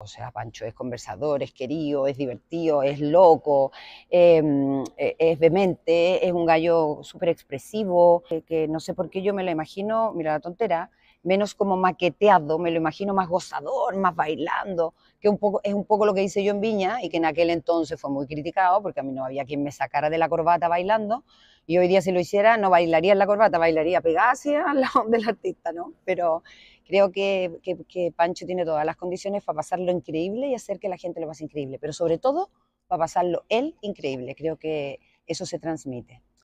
O sea, Pancho es conversador, es querido, es divertido, es loco, em, e, es vemente, es un gallo súper expresivo, eh, que, no sé por qué yo me lo imagino, mira la tontera, menos como maqueteado, me lo imagino más gozador, más bailando, que un poco, es un poco lo que hice yo en Viña y que en aquel entonces fue muy criticado porque a mí no había quien me sacara de la corbata bailando, y hoy día si lo hiciera no bailaría en la corbata, bailaría Pegasia, la onda lado del artista, ¿no? Pero creo que, que Pancho tiene todas las condiciones para pasarlo increíble y hacer que la gente lo pase increíble, pero sobre todo para pasarlo él increíble, creo que eso se transmite.